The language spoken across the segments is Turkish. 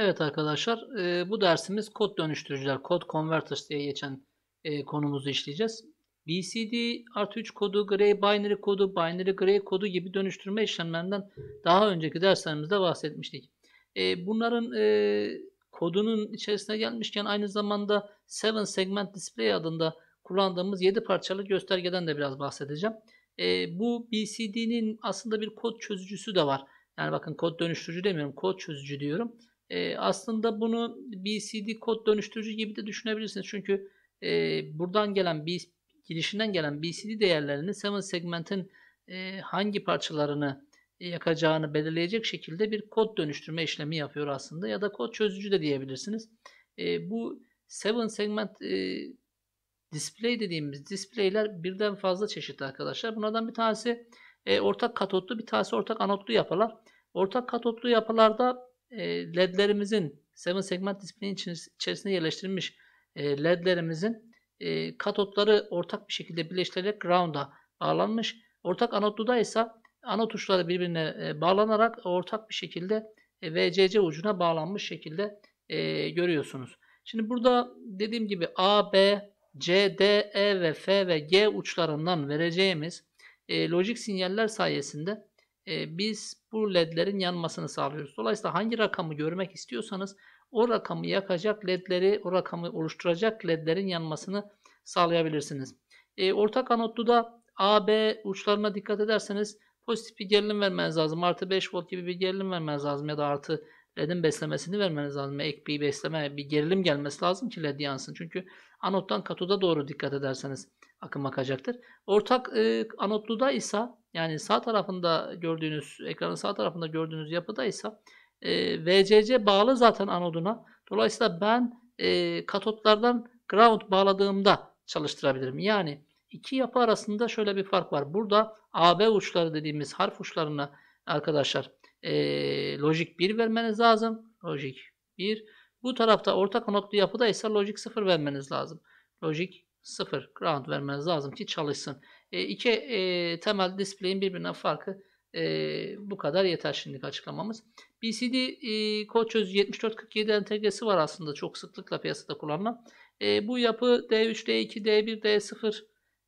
Evet arkadaşlar e, bu dersimiz kod dönüştürücüler, kod converters diye geçen e, konumuzu işleyeceğiz. BCD artı 3 kodu, gray binary kodu, binary gray kodu gibi dönüştürme işlemlerinden daha önceki derslerimizde bahsetmiştik. E, bunların e, kodunun içerisine gelmişken aynı zamanda 7 segment display adında kullandığımız 7 parçalı göstergeden de biraz bahsedeceğim. E, bu BCD'nin aslında bir kod çözücüsü de var. Yani bakın kod dönüştürücü demiyorum, kod çözücü diyorum. E, aslında bunu BCD kod dönüştürücü gibi de düşünebilirsiniz. Çünkü e, buradan gelen bir girişinden gelen BCD değerlerini 7 segmentin e, hangi parçalarını e, yakacağını belirleyecek şekilde bir kod dönüştürme işlemi yapıyor aslında ya da kod çözücü de diyebilirsiniz. E, bu 7 segment e, display dediğimiz displayler birden fazla çeşit arkadaşlar. Bunlardan bir tanesi e, ortak katotlu, bir tanesi ortak anotlu yapılar. Ortak katotlu yapılarda e, ledlerimizin 7 segment disiplinin içerisinde yerleştirilmiş e, ledlerimizin e, katotları ortak bir şekilde birleştirerek ground'a bağlanmış. Ortak anodluda ise anot uçları birbirine bağlanarak ortak bir şekilde VCC ucuna bağlanmış şekilde görüyorsunuz. Şimdi burada dediğim gibi A, B, C, D, E ve F ve G uçlarından vereceğimiz lojik sinyaller sayesinde e, biz bu ledlerin yanmasını sağlıyoruz. Dolayısıyla hangi rakamı görmek istiyorsanız o rakamı yakacak ledleri, o rakamı oluşturacak ledlerin yanmasını sağlayabilirsiniz. E, orta kanotlu da AB uçlarına dikkat ederseniz pozitif bir gerilim vermeniz lazım. Artı 5 volt gibi bir gerilim vermeniz lazım ya da artı LED'in beslemesini vermeniz lazım. Ek bir besleme, bir gerilim gelmesi lazım ki LED yansın. Çünkü anottan katoda doğru dikkat ederseniz akım akacaktır. Ortak e, anotluda ise yani sağ tarafında gördüğünüz, ekranın sağ tarafında gördüğünüz yapıdaysa e, VCC bağlı zaten anoduna. Dolayısıyla ben e, katotlardan ground bağladığımda çalıştırabilirim. Yani iki yapı arasında şöyle bir fark var. Burada AB uçları dediğimiz harf uçlarına arkadaşlar e, lojik 1 vermeniz lazım. Logic 1. Bu tarafta ortak anodlu yapıda ise lojik 0 vermeniz lazım. Logic 0 ground vermeniz lazım ki çalışsın. E, iki e, temel display'in birbirinden farkı e, bu kadar yeter şimdilik açıklamamız. BCD e, kod 7447 entegresi var aslında çok sıklıkla piyasada kullanılan. E, bu yapı D3, D2, D1, D0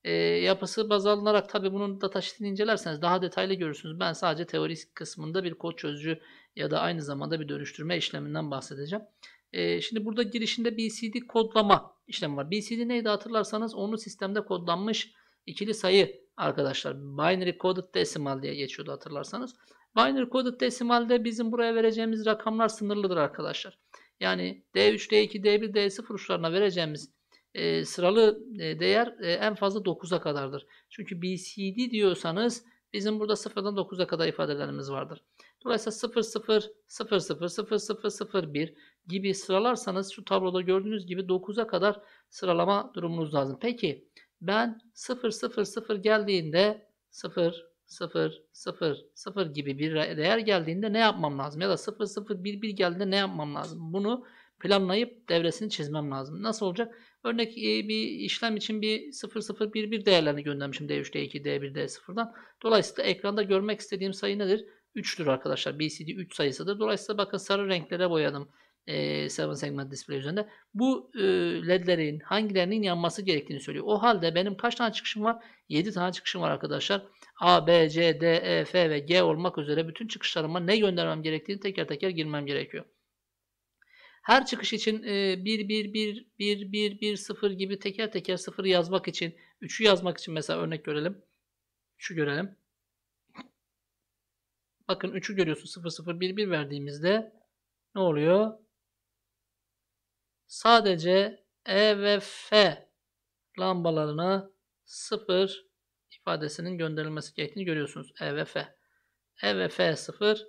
e, yapısı baz alınarak tabi bunun data sheet'ini incelerseniz daha detaylı görürsünüz. Ben sadece teorik kısmında bir kod çözücü ya da aynı zamanda bir dönüştürme işleminden bahsedeceğim. E, şimdi burada girişinde BCD kodlama işlemi var. BCD neydi hatırlarsanız onu sistemde kodlanmış ikili sayı arkadaşlar. Binary Coded Decimal diye geçiyordu hatırlarsanız. Binary Coded Decimal'de bizim buraya vereceğimiz rakamlar sınırlıdır arkadaşlar. Yani D3, D2, D1, D0 uçlarına vereceğimiz e, sıralı e, değer e, en fazla 9'a kadardır. Çünkü BCD diyorsanız bizim burada 0'dan 9'a kadar ifadelerimiz vardır. Dolayısıyla 0, 0, 0, 0, 0, 0, 0, 1 gibi sıralarsanız şu tabloda gördüğünüz gibi 9'a kadar sıralama durumunuz lazım. Peki ben 0, 0, 0 geldiğinde 0, 0, 0, 0 gibi bir değer geldiğinde ne yapmam lazım? Ya da 0, 0, 1, 1 geldiğinde ne yapmam lazım? Bunu planlayıp devresini çizmem lazım. Nasıl olacak? Örnek e, bir işlem için bir 0011 değerlerini göndermişim D3, D2, D1, D0'dan. Dolayısıyla ekranda görmek istediğim sayı nedir? 3'tür arkadaşlar. BCD 3 sayısıdır. Dolayısıyla bakın sarı renklere boyadım. E, 7 segment display üzerinde. Bu e, ledlerin hangilerinin yanması gerektiğini söylüyor. O halde benim kaç tane çıkışım var? 7 tane çıkışım var arkadaşlar. A, B, C, D, E, F ve G olmak üzere bütün çıkışlarıma ne göndermem gerektiğini teker teker girmem gerekiyor. Her çıkış için e, 1 1 1 1 1 1 0 gibi teker teker 0 yazmak için 3'ü yazmak için mesela örnek görelim. Şu görelim. Bakın 3'ü görüyorsun 0 0 1 1 verdiğimizde ne oluyor? Sadece E ve F lambalarına 0 ifadesinin gönderilmesi gerektiğini görüyorsunuz. E ve F. E ve F 0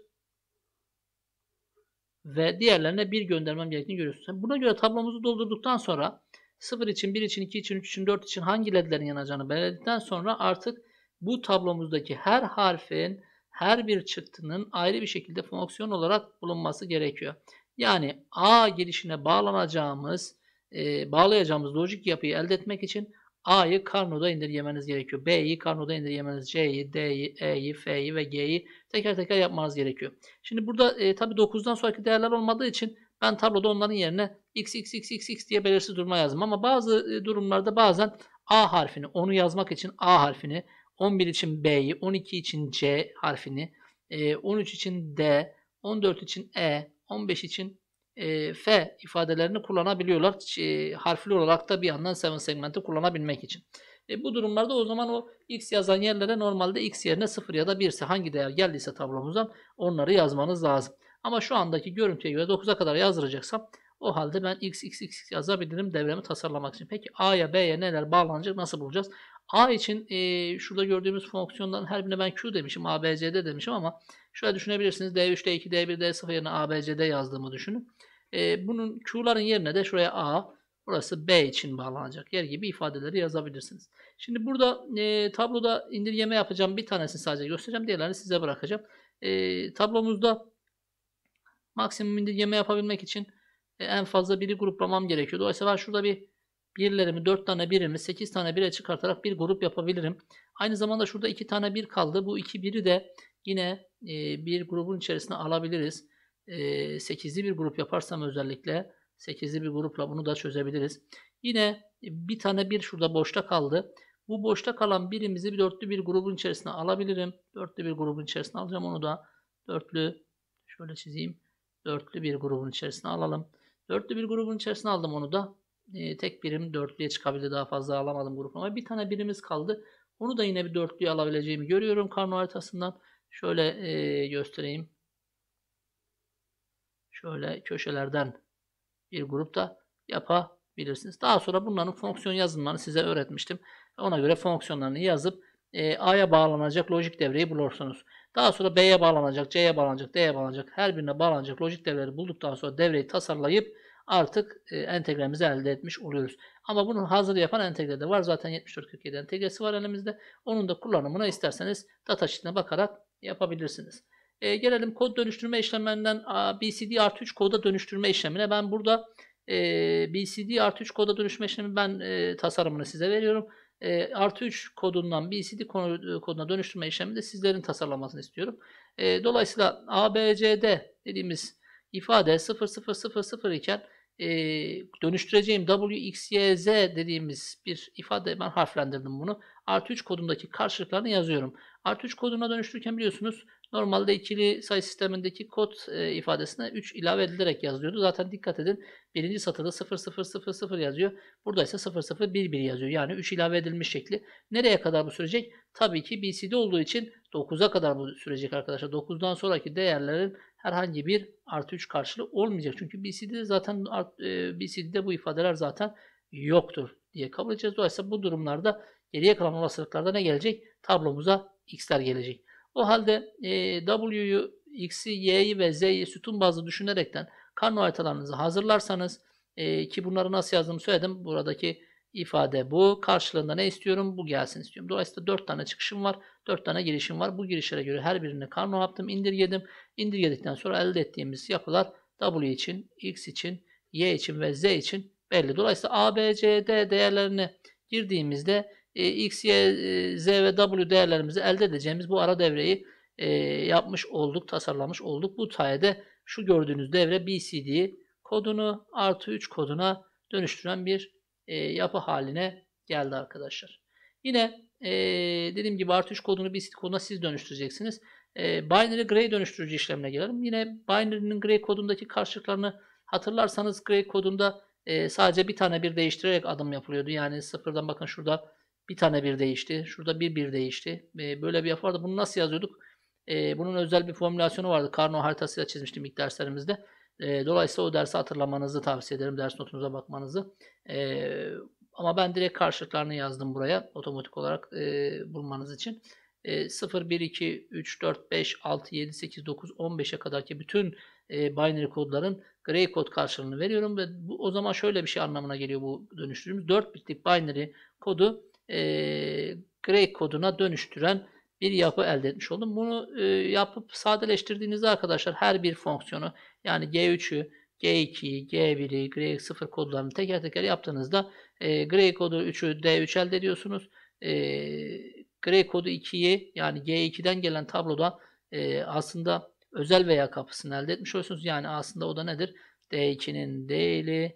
ve diğerlerine 1 göndermem gerektiğini görüyorsunuz. Buna göre tablomuzu doldurduktan sonra 0 için, 1 için, 2 için, 3 için, 4 için hangi ledlerin yanacağını belirledikten sonra artık bu tablomuzdaki her harfin her bir çıktının ayrı bir şekilde fonksiyon olarak bulunması gerekiyor. Yani A girişine bağlanacağımız, e, bağlayacağımız lojik yapıyı elde etmek için A'yı karnoda indirgemeniz gerekiyor. B'yi karnoda indirgemeniz, C'yi, D'yi, E'yi, F'yi ve G'yi teker teker yapmanız gerekiyor. Şimdi burada e, tabii 9'dan sonraki değerler olmadığı için ben tabloda onların yerine x, x, x, x, x diye belirsiz duruma yazdım. Ama bazı e, durumlarda bazen A harfini, onu yazmak için A harfini, 11 için B'yi, 12 için C harfini, 13 e, için D, 14 için E, 15 için F ifadelerini kullanabiliyorlar. E, harfli olarak da bir yandan 7 segmenti kullanabilmek için. E, bu durumlarda o zaman o x yazan yerlere normalde x yerine 0 ya da 1 hangi değer geldiyse tablomuzdan onları yazmanız lazım. Ama şu andaki görüntüye göre 9'a kadar yazdıracaksam o halde ben x, x, x yazabilirim devremi tasarlamak için. Peki A'ya B'ye neler bağlanacak nasıl bulacağız? A için e, şurada gördüğümüz fonksiyonların her birine ben Q demişim, ABCD demişim ama şöyle düşünebilirsiniz. D3, D2, D1, D0 yerine ABCD yazdığımı düşünün. E, bunun Q'ların yerine de şuraya A, burası B için bağlanacak yer gibi ifadeleri yazabilirsiniz. Şimdi burada e, tabloda indirgeme yapacağım. Bir tanesini sadece göstereceğim. Diğerlerini size bırakacağım. E, tablomuzda maksimum indirgeme yapabilmek için en fazla biri gruplamam gerekiyor. Dolayısıyla ben şurada bir Birlerimi dört tane birimi sekiz tane 1'e çıkartarak bir grup yapabilirim. Aynı zamanda şurada iki tane bir kaldı. Bu iki biri de yine e, bir grubun içerisine alabiliriz. E, 8'li bir grup yaparsam özellikle sekizli bir grupla bunu da çözebiliriz. Yine bir tane bir şurada boşta kaldı. Bu boşta kalan birimizi bir dörtlü bir grubun içerisine alabilirim. Dörtlü bir grubun içerisine alacağım onu da. Dörtlü şöyle çizeyim. Dörtlü bir grubun içerisine alalım. Dörtlü bir grubun içerisine aldım onu da e, tek birim dörtlüye çıkabildi. Daha fazla alamadım gruplamaya. Bir tane birimiz kaldı. Onu da yine bir dörtlüye alabileceğimi görüyorum karno haritasından. Şöyle e, göstereyim. Şöyle köşelerden bir grupta yapabilirsiniz. Daha sonra bunların fonksiyon yazılımlarını size öğretmiştim. Ona göre fonksiyonlarını yazıp e, A'ya bağlanacak lojik devreyi bulursunuz. Daha sonra B'ye bağlanacak, C'ye bağlanacak, D'ye bağlanacak, her birine bağlanacak lojik devreleri bulduktan sonra devreyi tasarlayıp artık e, entegremizi elde etmiş oluyoruz. Ama bunu hazır yapan entegre de var. Zaten 7447 entegresi var elimizde. Onun da kullanımına isterseniz datasheet'ine bakarak yapabilirsiniz. E, gelelim kod dönüştürme işleminden a, BCD artı 3 koda dönüştürme işlemine. Ben burada e, BCD artı 3 koda dönüşme işlemi ben e, tasarımını size veriyorum. E, artı 3 kodundan BCD e, koduna dönüştürme işlemi de sizlerin tasarlamasını istiyorum. E, dolayısıyla ABCD dediğimiz ifade 0000 iken e, dönüştüreceğim WXYZ dediğimiz bir ifade ben harflendirdim bunu. Artı 3 kodumdaki karşılıklarını yazıyorum. Artı 3 koduna dönüştürürken biliyorsunuz normalde ikili sayı sistemindeki kod e, ifadesine 3 ilave edilerek yazıyordu. Zaten dikkat edin birinci satırda 0000 yazıyor. Burada ise 0011 yazıyor. Yani 3 ilave edilmiş şekli. Nereye kadar bu sürecek? Tabii ki BCD olduğu için 9'a kadar bu sürecek arkadaşlar. 9'dan sonraki değerlerin herhangi bir artı 3 karşılığı olmayacak. Çünkü BCD'de zaten e, BCD'de bu ifadeler zaten yoktur diye kabul edeceğiz. Dolayısıyla bu durumlarda geriye kalan olasılıklarda ne gelecek? Tablomuza x'ler gelecek. O halde e, w'yu, x'i, y'yi ve z'yi sütun bazlı düşünerekten karno haritalarınızı hazırlarsanız e, ki bunları nasıl yazdığımı söyledim. Buradaki ifade bu. Karşılığında ne istiyorum? Bu gelsin istiyorum. Dolayısıyla 4 tane çıkışım var. 4 tane girişim var. Bu girişlere göre her birini karno yaptım, indirgedim. İndirgedikten sonra elde ettiğimiz yapılar W için, X için, Y için ve Z için belli. Dolayısıyla A, B, C, D değerlerini girdiğimizde e, X, Y, e, Z ve W değerlerimizi elde edeceğimiz bu ara devreyi e, yapmış olduk, tasarlamış olduk. Bu sayede şu gördüğünüz devre BCD kodunu artı 3 koduna dönüştüren bir e, yapı haline geldi arkadaşlar. Yine e, dediğim gibi artış kodunu bir koduna siz dönüştüreceksiniz. E, binary gray dönüştürücü işlemine gelelim. Yine binary'nin gray kodundaki karşılıklarını hatırlarsanız gray kodunda e, sadece bir tane bir değiştirerek adım yapılıyordu. Yani sıfırdan bakın şurada bir tane bir değişti. Şurada bir bir değişti. E, böyle bir yapı vardı. Bunu nasıl yazıyorduk? E, bunun özel bir formülasyonu vardı. Karno haritasıyla çizmiştim ilk derslerimizde. E, dolayısıyla o dersi hatırlamanızı tavsiye ederim. Ders notunuza bakmanızı. E, ama ben direkt karşılıklarını yazdım buraya otomatik olarak e, bulmanız için. E, 0, 1, 2, 3, 4, 5, 6, 7, 8, 9, 15'e kadarki bütün e, binary kodların gray kod karşılığını veriyorum ve bu, o zaman şöyle bir şey anlamına geliyor bu dönüştürdüğümüz 4 bitlik binary kodu e, gray koduna dönüştüren bir yapı elde etmiş oldum. Bunu e, yapıp sadeleştirdiğinizde arkadaşlar her bir fonksiyonu yani G3'ü, G2'yi, G1'i, G0 kodlarını teker teker yaptığınızda e, G kodu 3'ü D3 elde ediyorsunuz. E, G kodu 2'yi yani G2'den gelen tabloda e, aslında özel veya kapısını elde etmiş olursunuz. Yani aslında o da nedir? D2'nin değeri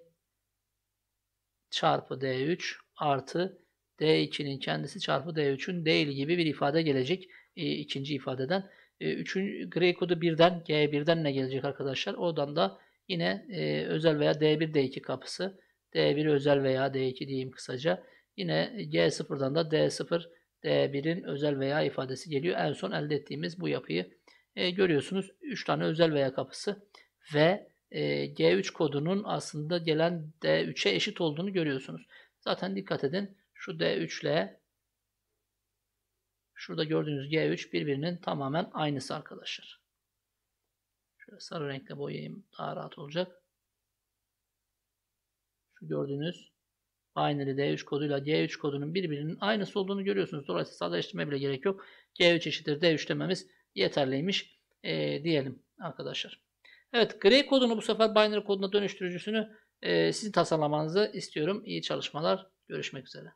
çarpı D3 artı D2'nin kendisi çarpı D3'ün değili gibi bir ifade gelecek e, ikinci ifadeden. E, üçün, gray kodu birden G1'den ne gelecek arkadaşlar? Oradan da yine e, özel veya D1 D2 kapısı D1 özel veya D2 diyeyim kısaca. Yine G0'dan da D0 D1'in özel veya ifadesi geliyor. En son elde ettiğimiz bu yapıyı e, görüyorsunuz. 3 tane özel veya kapısı ve e, G3 kodunun aslında gelen D3'e eşit olduğunu görüyorsunuz. Zaten dikkat edin şu D3 ile şurada gördüğünüz G3 birbirinin tamamen aynısı arkadaşlar. Şöyle sarı renkle boyayayım daha rahat olacak. Şu gördüğünüz binary D3 koduyla G3 kodunun birbirinin aynısı olduğunu görüyorsunuz. Dolayısıyla sadeleştirme bile gerek yok. G3 eşittir D3 dememiz yeterliymiş e, diyelim arkadaşlar. Evet gri kodunu bu sefer binary koduna dönüştürücüsünü e, sizin tasarlamanızı istiyorum. İyi çalışmalar. Görüşmek üzere.